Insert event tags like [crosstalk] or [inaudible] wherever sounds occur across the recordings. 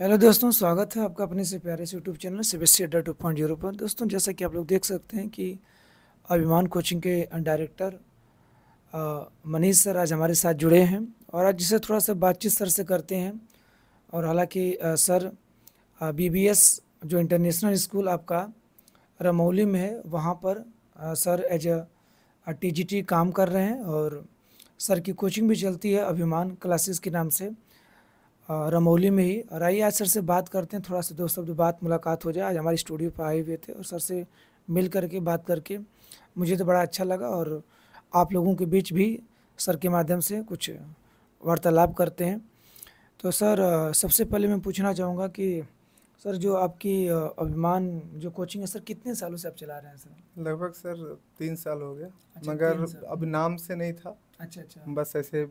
Hello दोस्तों स्वागत है आपका अपने से प्यारे से यूट्यूब चैनल सी अड्डा टू पॉइंट जीरो पर दोस्तों जैसा कि आप लोग देख सकते हैं कि अभिमान कोचिंग के डायरेक्टर मनीष सर आज हमारे साथ जुड़े हैं और आज जिसे थोड़ा सा बातचीत सर से करते हैं और हालांकि सर बीबीएस जो इंटरनेशनल स्कूल आपका रमौली में है वहाँ पर आ, सर एज अ टी काम कर रहे हैं और सर की कोचिंग भी चलती है अभिमान क्लासेस के नाम से रमौली में ही और आइए आज सर से बात करते हैं थोड़ा सा दो शब्द बात मुलाकात हो जाए आज हमारे स्टूडियो पर आए हुए थे और सर से मिल करके बात करके मुझे तो बड़ा अच्छा लगा और आप लोगों के बीच भी सर के माध्यम से कुछ वार्तालाप करते हैं तो सर सबसे पहले मैं पूछना चाहूँगा कि सर जो आपकी अभिमान जो कोचिंग है सर कितने सालों से आप चला रहे हैं सर लगभग सर तीन साल हो गए अच्छा, मगर अब नाम से नहीं था अच्छा अच्छा बस ऐसे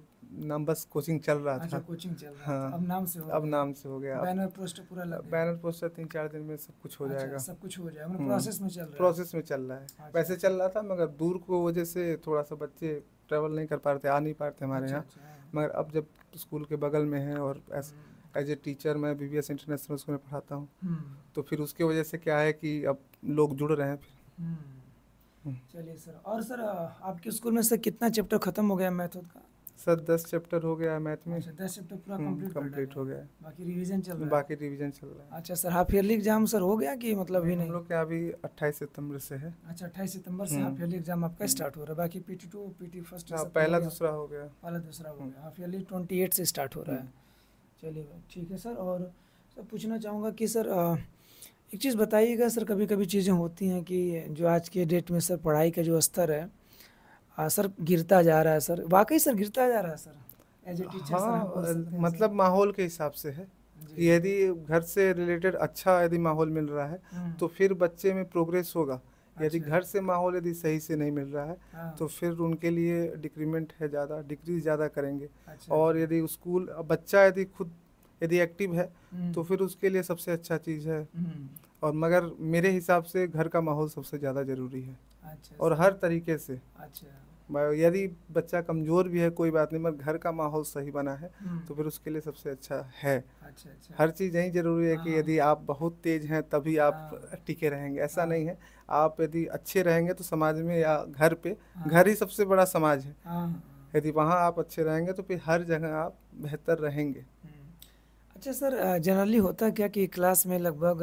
नाम बस कोचिंग चल रहा अच्छा, था कोचिंग चल रहा हाँ, अब नाम से हो अब नाम से हो गया बैनर पोस्टर पूरा लग बैनर पोस्टर तीन चार दिन में सब कुछ हो अच्छा, जाएगा सब कुछ हो जाएगा मतलब प्रोसेस हम्म। में चल रहा प्रोसेस में चल रहा है अच्छा, वैसे चल रहा था मगर दूर को वजह से थोड़ा सा बच्चे ट्रेवल नहीं कर पा रहे थे आ नहीं पा रहे थे हमारे अच्छा, यहाँ अच्छा, हाँ। मगर अब जब स्कूल के बगल में है और एज ए टीचर मैं बी इंटरनेशनल स्कूल में पढ़ाता हूँ हम्म। तो फिर उसके वजह से क्या है कि अब लोग जुड़ रहे हैं फिर हम्म। चलिए सर और सर आपके स्कूल में सर कितना चैप्टर खत्म हो गया मैथ का सर दस चैप्टर हो गया मैथ में अच्छा, दस चैप्टर पूरा कंप्लीट हम्म, कंप्लीट हो गया बाकी रिवीजन चल रहा है बाकी रिवीजन चल रहा है अच्छा sir half yearly exam sir हो गया कि मतलब ही नहीं हम लोग अभी अट्ठाईस सितंबर से है अच्छा अट्ठाईस सितंबर से हाफ ईयरली एग्जाम आपका स्टार्ट हम्म। हो रहा है बाकी पीटी टू पीटी फर्स्ट पहला दूसरा हो गया पहला दूसरा हो हम्म। गया हाफ ईयरली ट्वेंटी से स्टार्ट हो रहा है चलिए ठीक है सर और सर पूछना चाहूँगा कि सर एक चीज़ बताइएगा सर कभी कभी चीज़ें होती हैं कि जो आज के डेट में सर पढ़ाई का जो स्तर है आ, सर गिरता जा रहा है सर वाकई सर गिरता जा रहा है सर एज ए टीचर हाँ, मतलब माहौल के हिसाब से है यदि घर से रिलेटेड अच्छा यदि माहौल मिल रहा है हम्म। तो फिर बच्चे में प्रोग्रेस होगा यदि अच्छा। घर से माहौल यदि सही से नहीं मिल रहा है हाँ। तो फिर उनके लिए डिक्रीमेंट है ज़्यादा डिक्रीज ज़्यादा करेंगे अच्छा, और अच्छा। यदि स्कूल बच्चा यदि खुद यदि एक्टिव है हम्म। तो फिर उसके लिए सबसे अच्छा चीज़ है हम्म। और मगर मेरे हिसाब से घर का माहौल सबसे ज़्यादा ज़रूरी है अच्छा और अच्छा। हर तरीके से अच्छा यदि बच्चा कमज़ोर भी है कोई बात नहीं मगर घर का माहौल सही बना है हम्म। तो फिर उसके लिए सबसे अच्छा है अच्छा, अच्छा। हर चीज़ यही ज़रूरी है कि हाँ। यदि आप बहुत तेज़ हैं तभी आप हाँ। टिके रहेंगे ऐसा हाँ। नहीं है आप यदि अच्छे रहेंगे तो समाज में या घर पे घर ही सबसे बड़ा समाज है यदि वहाँ आप अच्छे रहेंगे तो फिर हर जगह आप बेहतर रहेंगे अच्छा सर जनरली होता क्या कि क्लास में लगभग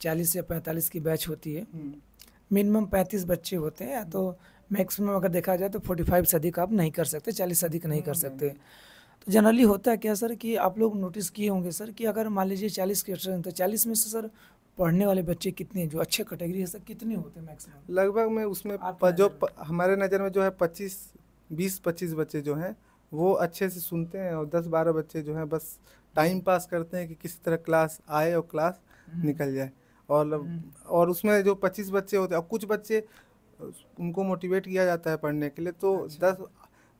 चालीस या पैंतालीस की बैच होती है मिनिमम हम्म। पैंतीस बच्चे होते हैं तो मैक्सिमम अगर देखा जाए तो फोर्टी फाइव से अधिक आप नहीं कर सकते चालीस से अधिक नहीं कर हम्म, सकते हम्म। तो जनरली होता है क्या सर कि आप लोग नोटिस किए होंगे सर कि अगर मान लीजिए चालीस क्वेश्चन तो चालीस में से सर पढ़ने वाले बच्चे कितने जो अच्छे कैटेगरी है सर कितने होते हैं मैक्सिमम लगभग में उसमें जो हमारे नज़र में जो है पच्चीस बीस पच्चीस बच्चे जो हैं वो अच्छे से सुनते हैं और दस बारह बच्चे जो हैं बस टाइम पास करते हैं कि किसी तरह क्लास आए और क्लास हम्म। निकल जाए और हम्म। और उसमें जो पच्चीस बच्चे होते हैं और कुछ बच्चे उनको मोटिवेट किया जाता है पढ़ने के लिए तो अच्छा। दस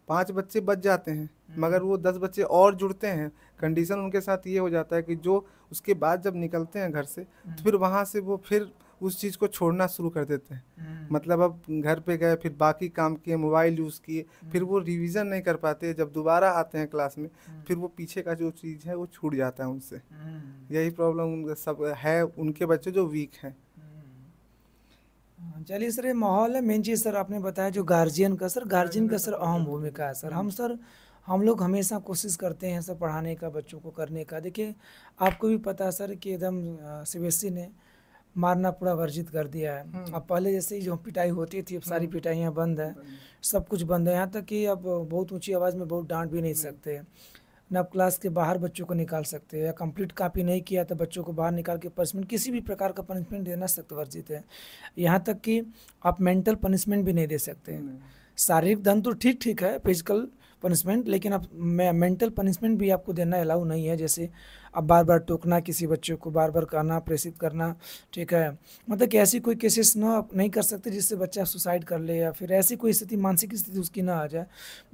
पाँच बच्चे बच जाते हैं हम्म। मगर वो दस बच्चे और जुड़ते हैं कंडीशन उनके साथ ये हो जाता है कि जो उसके बाद जब निकलते हैं घर से तो फिर वहाँ से वो फिर उस चीज़ को छोड़ना शुरू कर देते हैं हम्म। मतलब अब घर पे गए फिर बाकी काम किए मोबाइल यूज़ किए हम्म। फिर वो रिवीजन नहीं कर पाते जब दोबारा आते हैं क्लास में हम्म। फिर वो पीछे का जो चीज़ है वो छूट जाता है उनसे यही प्रॉब्लम सब है उनके बच्चे जो वीक हैं चलिए सर ये माहौल है मेन चीज़ सर आपने बताया जो गार्जियन का सर गार्जियन का सर अहम भूमिका है सर हम सर हम लोग हमेशा कोशिश करते हैं सर पढ़ाने का बच्चों को करने का देखिए आपको भी पता सर कि एकदम सी बी एस ने मारना पूरा वर्जित कर दिया है हम्म। अब पहले जैसे ही जो पिटाई होती थी अब हम्म। सारी पिटाइयाँ बंद है सब कुछ बंद है यहाँ तक कि अब बहुत ऊंची आवाज़ में बहुत डांट भी नहीं हम्म। सकते ना अब क्लास के बाहर बच्चों को निकाल सकते हैं या कंप्लीट कापी नहीं किया तो बच्चों को बाहर निकाल के पनिशमेंट किसी भी प्रकार का पनिशमेंट देना सख्त वर्जित है यहाँ तक कि आप मेंटल पनिशमेंट भी नहीं दे सकते शारीरिक धन तो ठीक ठीक है फिजिकल पनिशमेंट लेकिन आप मेंटल पनिशमेंट भी आपको देना अलाउ नहीं है जैसे अब बार बार टोकना किसी बच्चे को बार बार कहना प्रेषित करना ठीक है मतलब कि ऐसी कोई केसेस ना नहीं कर सकते जिससे बच्चा सुसाइड कर ले या फिर ऐसी कोई स्थिति मानसिक स्थिति उसकी ना आ जाए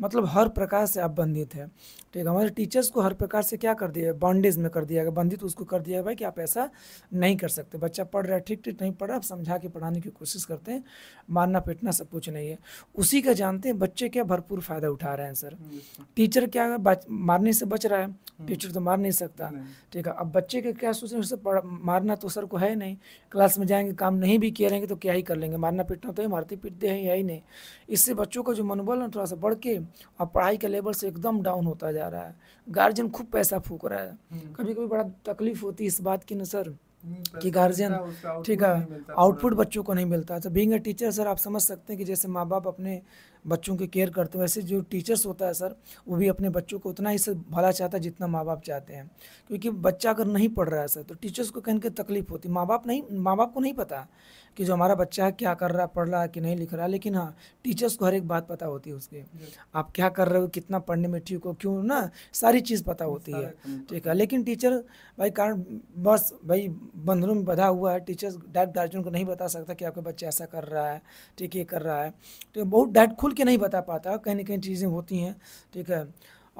मतलब हर प्रकार से आप बंधित है ठीक है हमारे टीचर्स को हर प्रकार से क्या कर दिया बॉन्डेज में कर दिया गया बंधित तो उसको कर दिया भाई कि आप ऐसा नहीं कर सकते बच्चा पढ़ रहा है ठीक ठीक नहीं पढ़ रहा आप समझा के पढ़ाने की कोशिश करते हैं मारना पीटना सब कुछ नहीं है उसी का जानते हैं बच्चे क्या भरपूर फ़ायदा उठा रहे हैं सर टीचर हम्म, हम्म। क्या मारने से बच रहा है टीचर तो मार नहीं सकता नहीं। ठीक है अब बच्चे के क्या सोच रहे उससे मारना तो सर को है नहीं क्लास में जाएंगे काम नहीं भी किए रहेंगे तो क्या ही कर लेंगे मारना पीटना तो है मारते पीटते हैं या ही नहीं इससे बच्चों का जो मनोबल है थोड़ा सा बढ़ के और पढ़ाई का लेवल से एकदम डाउन होता जा रहा है गार्जियन खूब पैसा फूक रहा है हम्म। कभी कभी बड़ा तकलीफ होती है इस बात की न सर हम्म, कि गार्जियन ठीक है आउटपुट बच्चों को नहीं मिलता तो बींग ए टीचर सर आप समझ सकते हैं कि जैसे माँ बाप अपने बच्चों की केयर करते हैं वैसे जो टीचर्स होता है सर वो भी अपने बच्चों को उतना ही सर भला चाहता है जितना माँ बाप चाहते हैं क्योंकि बच्चा अगर नहीं पढ़ रहा है सर तो टीचर्स को कहीं के तकलीफ होती माँ बाप नहीं माँ बाप को नहीं पता कि जो हमारा बच्चा है क्या कर रहा है पढ़ रहा है कि नहीं लिख रहा है लेकिन हाँ टीचर्स को हर एक बात पता होती है उसके आप क्या कर रहे हो कितना पढ़ने में ठीक हो क्यों ना सारी चीज़ पता होती है ठीक है लेकिन टीचर भाई कारण बस भाई बंधनों में बधा हुआ है टीचर्स डायरेक्ट गार्जियन को नहीं बता सकता कि आपका बच्चा ऐसा कर रहा है ठीक ये कर रहा है तो बहुत डायरेक्ट खुल खुल के नहीं बता पाता कहीं ना कहीं चीज़ें होती हैं ठीक है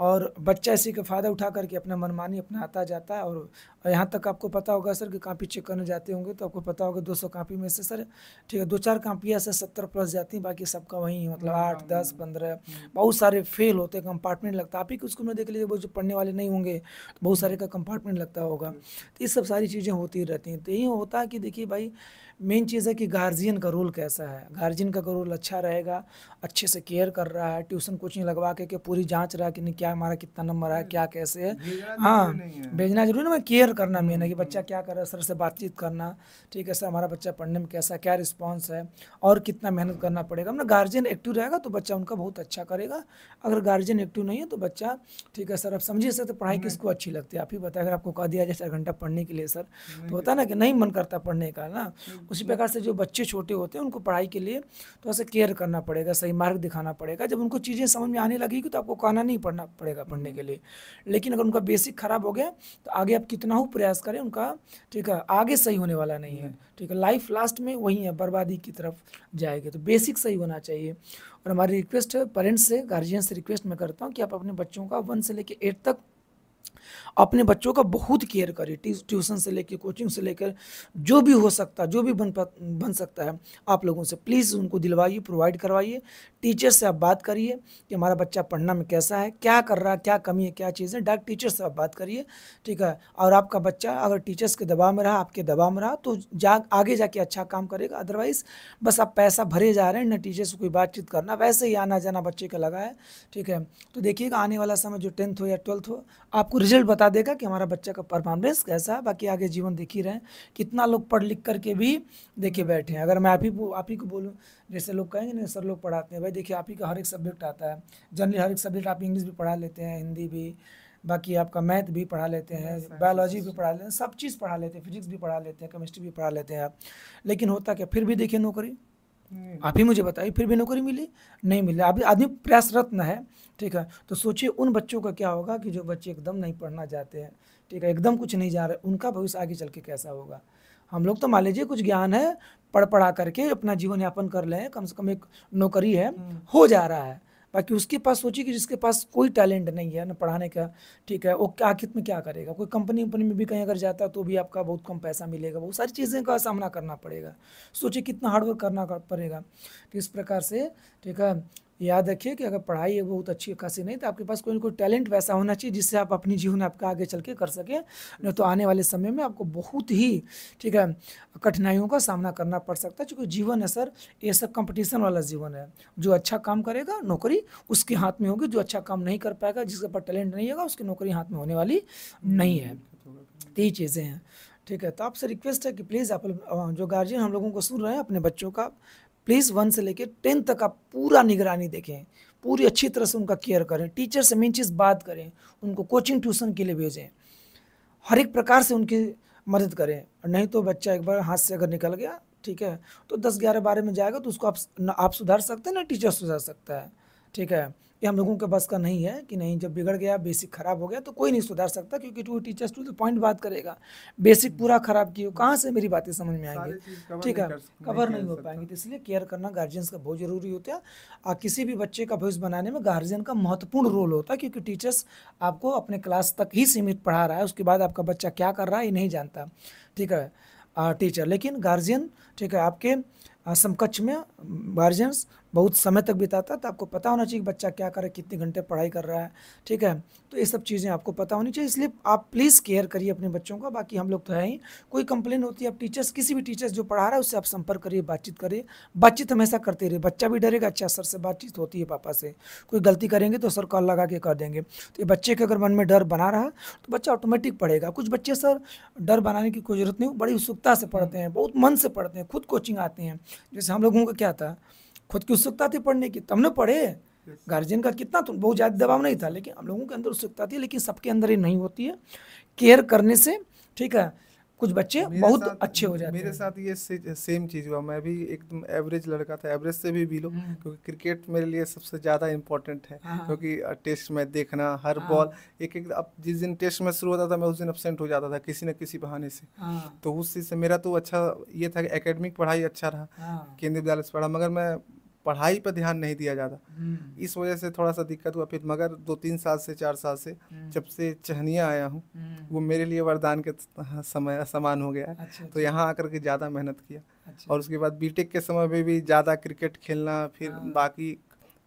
और बच्चा इसी का फ़ायदा उठा करके अपना मनमानी अपना आता जाता है और यहाँ तक आपको पता होगा सर कि कापी चेक करने जाते होंगे तो आपको पता होगा दो सौ कापी में से सर ठीक है दो चार कापियाँ से सत्तर प्लस जाती हैं बाकी सबका वहीं मतलब आठ हाँ, दस हाँ। पंद्रह बहुत सारे फेल होते हैं कंपार्टमेंट लगता है आप ही कुछ में देख लीजिए वो जो पढ़ने वाले नहीं होंगे तो बहुत सारे का कंपार्टमेंट लगता होगा तो ये सब सारी चीज़ें होती रहती हैं तो यही होता है कि देखिए भाई मेन चीज़ है कि गार्जियन का रोल कैसा है गार्जियन का रोल अच्छा रहेगा अच्छे से केयर कर रहा है ट्यूशन कोचिंग लगवा के, के पूरी जाँच रहा कि नहीं क्या हमारा कितना नंबर है क्या कैसे है हाँ भेजना जरूरी हाँ, ना केयर करना हम्म, मेन है कि हम्म, बच्चा हम्म। क्या कर रहा है सर से बातचीत करना ठीक है सर हमारा बच्चा पढ़ने में कैसा क्या रिस्पॉन्स है और कितना मेहनत करना पड़ेगा अपना गार्जियन एक्टिव रहेगा तो बच्चा उनका बहुत अच्छा करेगा अगर गार्जियन एक्टिव नहीं है तो बच्चा ठीक है सर आप समझिए सर तो पढ़ाई किसको अच्छी लगती है आप ही बताए अगर आपको कह दिया जाए चार घंटा पढ़ने के लिए सर तो होता है ना कि नहीं मन करता पढ़ने का ना उसी प्रकार से जो बच्चे छोटे होते हैं उनको पढ़ाई के लिए थोड़ा सा केयर करना पड़ेगा सही मार्ग दिखाना पड़ेगा जब उनको चीज़ें समझ में आने लगेगी तो आपको कहना नहीं पड़ना पड़ेगा पढ़ने के लिए लेकिन अगर उनका बेसिक खराब हो गया तो आगे आप कितना हो प्रयास करें उनका ठीक है आगे सही होने वाला नहीं है ठीक है लाइफ लास्ट में वही है बर्बादी की तरफ जाएगी तो बेसिक सही होना चाहिए और हमारी रिक्वेस्ट है पेरेंट्स से गार्जियन से रिक्वेस्ट मैं करता हूँ कि आप अपने बच्चों का वन से लेकर एट तक अपने बच्चों का बहुत केयर करें ट्यूशन से लेकर कोचिंग से लेकर जो भी हो सकता है जो भी बन बन सकता है आप लोगों से प्लीज़ उनको दिलवाइए प्रोवाइड करवाइए टीचर से आप बात करिए कि हमारा बच्चा पढ़ना में कैसा है क्या कर रहा है क्या कमी है क्या चीज़ें डायरेक्ट टीचर से आप बात करिए ठीक है और आपका बच्चा अगर टीचर्स के दबाव में रहा आपके दबाव में रहा तो जा आगे जाके अच्छा काम करेगा अदरवाइज़ बस आप पैसा भरे जा रहे हैं ना टीचर से कोई बातचीत करना वैसे ही आना जाना बच्चे का लगा है ठीक है तो देखिएगा आने वाला समय जो टेंथ हो या ट्वेल्थ हो आपको रिजल्ट बता देगा कि हमारा बच्चा का परफॉर्मेंस कैसा है बाकी आगे जीवन देख ही रहे हैं कितना लोग पढ़ लिख करके भी देखे बैठे हैं अगर मैं आप ही आप ही को बोलूँ जैसे लोग कहेंगे ना सर लोग पढ़ाते हैं भाई देखिए आप ही का हर एक सब्जेक्ट आता है जनरली हर एक सब्जेक्ट आप इंग्लिश भी पढ़ा लेते हैं हिंदी भी बाकी आपका मैथ भी पढ़ा लेते हैं बायोलॉजी भी पढ़ा लेते हैं सब चीज़ पढ़ा लेते हैं फिजिक्स भी पढ़ा लेते हैं केमिस्ट्री भी पढ़ा लेते हैं आप लेकिन होता क्या फिर भी देखिए नौकरी हम्म। आप ही मुझे बताइए फिर भी नौकरी मिली नहीं मिली अभी आदमी प्रयासरत न है ठीक है तो सोचिए उन बच्चों का क्या होगा कि जो बच्चे एकदम नहीं पढ़ना चाहते हैं ठीक है एकदम कुछ नहीं जा रहे उनका भविष्य आगे चल के कैसा होगा हम लोग तो मान लीजिए कुछ ज्ञान है पढ़ पढ़ा करके अपना जीवन यापन कर ले कम से कम एक नौकरी है हम्म। हो जा रहा है बाकी उसके पास सोचिए कि जिसके पास कोई टैलेंट नहीं है ना पढ़ाने का ठीक है वो आखिर में क्या करेगा कोई कंपनी वंपनी में भी कहीं अगर जाता है तो भी आपका बहुत कम पैसा मिलेगा बहुत सारी चीज़ें का सामना करना पड़ेगा सोचिए कितना हार्डवर्क करना पड़ेगा तो इस प्रकार से ठीक है याद रखिए कि अगर पढ़ाई है बहुत अच्छी खासी नहीं तो आपके पास कोई ना कोई टैलेंट वैसा होना चाहिए जिससे आप अपनी जीवन आपका आगे चल के कर सकें नहीं तो आने वाले समय में आपको बहुत ही ठीक है कठिनाइयों का सामना करना पड़ सकता है क्योंकि जीवन है सर ये सब कंपटीशन वाला जीवन है जो अच्छा काम करेगा नौकरी उसके हाथ में होगी जो अच्छा काम नहीं कर पाएगा जिसके पास टैलेंट नहीं होगा उसकी नौकरी हाथ में होने वाली नहीं है तो ये चीज़ें हैं ठीक है तो आपसे रिक्वेस्ट है कि प्लीज़ आप जो गार्जियन हम लोगों को सुन रहे हैं अपने बच्चों का प्लीज़ वन से लेकर टेंथ तक आप पूरा निगरानी देखें पूरी अच्छी तरह से उनका केयर करें टीचर से मेन चीज़ बात करें उनको कोचिंग ट्यूशन के लिए भेजें हर एक प्रकार से उनकी मदद करें और नहीं तो बच्चा एक बार हाथ से अगर निकल गया ठीक है तो दस ग्यारह बारह में जाएगा तो उसको आप ना आप सुधार सकते हैं ना टीचर सुधार सकता है ठीक है ये हम लोगों के बस का नहीं है कि नहीं जब बिगड़ गया बेसिक खराब हो गया तो कोई नहीं सुधार सकता क्योंकि two teachers to the point बात करेगा बेसिक पूरा खराब किया कहाँ से मेरी बातें समझ में आएंगी ठीक है कवर नहीं हो पाएंगे तो इसलिए केयर करना गार्जियंस का बहुत जरूरी होता है और किसी भी बच्चे का भविष्य बनाने में गार्जियन का महत्वपूर्ण रोल होता है क्योंकि टीचर्स आपको अपने क्लास तक ही सीमित पढ़ा रहा है उसके बाद आपका बच्चा क्या कर रहा है ये नहीं जानता ठीक है टीचर लेकिन गार्जियन ठीक है आपके समकक्ष में गार्जियंस बहुत समय तक बिताता है तो आपको पता होना चाहिए बच्चा क्या कर रहा है कितने घंटे पढ़ाई कर रहा है ठीक है तो ये सब चीज़ें आपको पता होनी चाहिए इसलिए आप प्लीज़ केयर करिए अपने बच्चों का बाकी हम लोग तो है ही कोई कंप्लेन होती है आप टीचर्स किसी भी टीचर्स जो पढ़ा रहा है उससे आप संपर्क करिए बातचीत करिए बातचीत हमेशा करते रहिए बच्चा भी डरेगा अच्छा सर से बातचीत होती है पापा से कोई गलती करेंगे तो सर कॉल लगा के कर देंगे तो ये बच्चे के अगर मन में डर बना रहा तो बच्चा ऑटोमेटिक पढ़ेगा कुछ बच्चे सर डर बनाने की कोई जरूरत नहीं बड़ी उत्सुकता से पढ़ते हैं बहुत मन से पढ़ते हैं खुद कोचिंग आते हैं जैसे हम लोगों का क्या था खुद की उत्सुकता थी पढ़ने की तब पढ़े गार्जियन का कितना तो बहुत ज़्यादा दबाव नहीं था लेकिन हम लोगों के अंदर उत्सुकता थी लेकिन सबके अंदर ये नहीं होती है केयर करने से ठीक है कुछ बच्चे बहुत अच्छे हो जाते मेरे हैं। साथ ये से, सेम चीज़ हुआ मैं भी एकदम एवरेज लड़का था एवरेज से भी बिलो हम्म। क्योंकि क्रिकेट मेरे लिए सबसे ज़्यादा इम्पोर्टेंट है हाँ। क्योंकि टेस्ट में देखना हर बॉल हाँ। एक एक अब जिस दिन टेस्ट में शुरू होता था मैं उस दिन अपसेंट हो जाता था किसी न किसी बहाने से हाँ। तो उस चीज़ से मेरा तो अच्छा ये था कि एकेडमिक पढ़ाई अच्छा रहा केंद्रीय विद्यालय से पढ़ा मगर मैं पढ़ाई पर ध्यान नहीं दिया जाता हम्म। इस वजह से थोड़ा सा दिक्कत हुआ फिर मगर दो तीन साल से चार साल से हम्म। जब से चहनिया आया हूँ हम्म। वो मेरे लिए वरदान के समय समान हो गया है अच्छा, तो अच्छा। यहाँ आकर के ज़्यादा मेहनत किया अच्छा, और उसके बाद बीटेक के समय में भी ज़्यादा क्रिकेट खेलना फिर हाँ। बाकी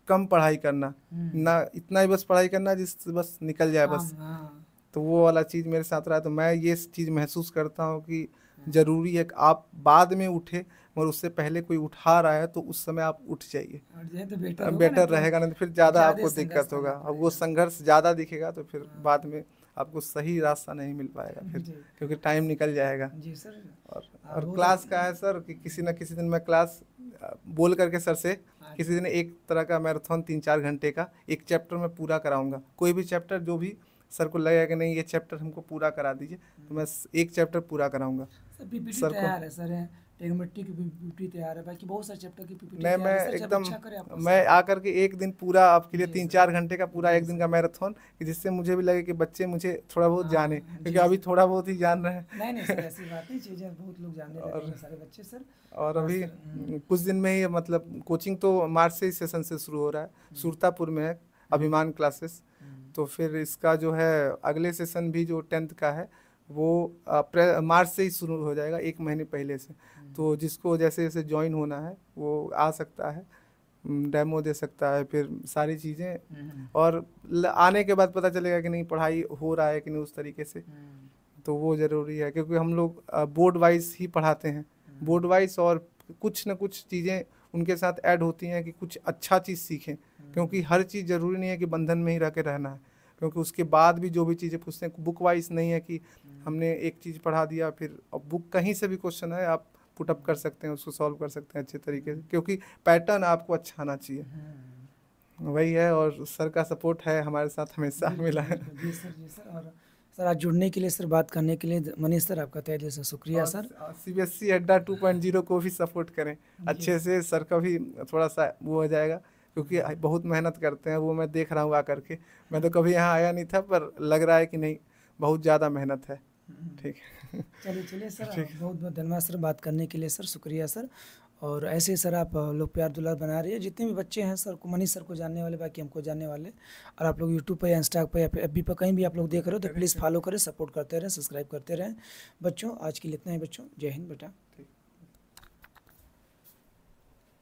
कम पढ़ाई करना ना इतना ही बस पढ़ाई करना जिस बस निकल जाए बस हाँ, हाँ। तो वो वाला चीज़ मेरे साथ रहा तो मैं ये चीज़ महसूस करता हूँ कि ज़रूरी है आप बाद में उठे मगर उससे पहले कोई उठा रहा है तो उस समय आप उठ जाइए तो बेटर, बेटर रहेगा नहीं तो फिर ज़्यादा आपको दिक्कत होगा अब वो संघर्ष ज़्यादा दिखेगा तो फिर हाँ। बाद में आपको सही रास्ता नहीं मिल पाएगा फिर क्योंकि टाइम निकल जाएगा जी सर और हाँ, और क्लास तो का है सर कि किसी न किसी दिन मैं क्लास बोल करके सर से हाँ किसी दिन एक तरह का मैराथन तीन चार घंटे का एक चैप्टर में पूरा कराऊंगा कोई भी चैप्टर जो भी सर को लगेगा कि नहीं ये चैप्टर हमको पूरा करा दीजिए तो मैं एक चैप्टर पूरा कराऊंगा सर तैयार है सर की पीपीटी तैयार है बाकी बहुत सारे चैप्टर की पीपीटी मैं मैं एकदम अच्छा मैं आकर के एक दिन पूरा आपके लिए तीन चार घंटे का पूरा एक दिन का मैराथन जिससे मुझे भी लगे कि बच्चे मुझे थोड़ा बहुत हाँ, जाने क्योंकि अभी थोड़ा बहुत ही जान रहे हैं नहीं नहीं सर ऐसी [laughs] बात नहीं चीज़ें बहुत लोग जानने और सारे बच्चे सर और अभी हम्म। कुछ दिन में ही मतलब कोचिंग तो मार्च से ही सेशन से शुरू हो रहा है हम्म। सुरतापुर में है अभिमान क्लासेस तो फिर इसका जो है अगले सेशन भी जो टेंथ का है वो मार्च से ही शुरू हो जाएगा एक महीने पहले से हम्म। तो जिसको जैसे जैसे ज्वाइन होना है वो आ सकता है डेमो दे सकता है फिर सारी चीज़ें हम्म। और आने के बाद पता चलेगा कि नहीं पढ़ाई हो रहा है कि नहीं उस तरीके से हम्म। तो वो ज़रूरी है क्योंकि हम लोग बोर्ड वाइज ही पढ़ाते हैं बोर्ड वाइज और कुछ ना कुछ चीज़ें उनके साथ ऐड होती हैं कि कुछ अच्छा चीज़ सीखें क्योंकि हर चीज़ ज़रूरी नहीं है कि बंधन में ही रह के रहना है क्योंकि उसके बाद भी जो भी चीज़ें पूछते हैं बुक वाइज नहीं है कि हम्म। हमने एक चीज़ पढ़ा दिया फिर अब बुक कहीं से भी क्वेश्चन है आप पुटअप कर सकते हैं उसको सॉल्व कर सकते हैं अच्छे तरीके से हम्म। क्योंकि पैटर्न आपको अच्छा आना चाहिए हम्म। वही है और सर का सपोर्ट है हमारे साथ हमेशा मिला है सर सर आज जुड़ने के लिए सर बात करने के लिए मनीष सर आपका तय से शुक्रिया sir C B S E अड्डा टू पॉइंट जीरो को भी सपोर्ट करें अच्छे से सर का भी थोड़ा सा वो हो जाएगा क्योंकि बहुत मेहनत करते हैं वो मैं देख रहा हूँ आ करके मैं तो कभी यहाँ आया नहीं था पर लग रहा है कि नहीं बहुत ज़्यादा मेहनत है हम्म। ठीक है चलिए चलिए सर बहुत बहुत धन्यवाद सर बात करने के लिए सर शुक्रिया सर और ऐसे ही सर आप लोग प्यार दुलार बना रही है जितने भी बच्चे हैं सर को मनीष सर को जानने वाले बाकी हमको जानने वाले और आप लोग यूट्यूब पर या इंस्टा पर या एफ पर कहीं भी आप लोग देख रहे हो तो प्लीज़ फॉलो करें सपोर्ट करते रहें सब्सक्राइब करते रहें बच्चों आज के लिए इतना ही बच्चों जय हिंद बेटा ठीक